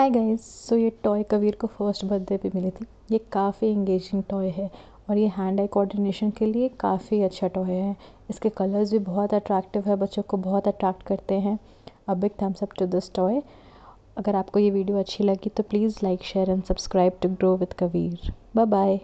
hi guys so ये toy Kabir को first birthday पे मिली थी ये काफ़ी इंगेजिंग टॉय है और ये हैंड आई कोऑर्डिनेशन के लिए काफ़ी अच्छा टॉय है इसके कलर्स भी बहुत अट्रैक्टिव है बच्चों को बहुत अट्रैक्ट करते हैं अब big thumbs up to this toy अगर आपको ये वीडियो अच्छी लगी तो please like share and subscribe to grow with Kabir bye bye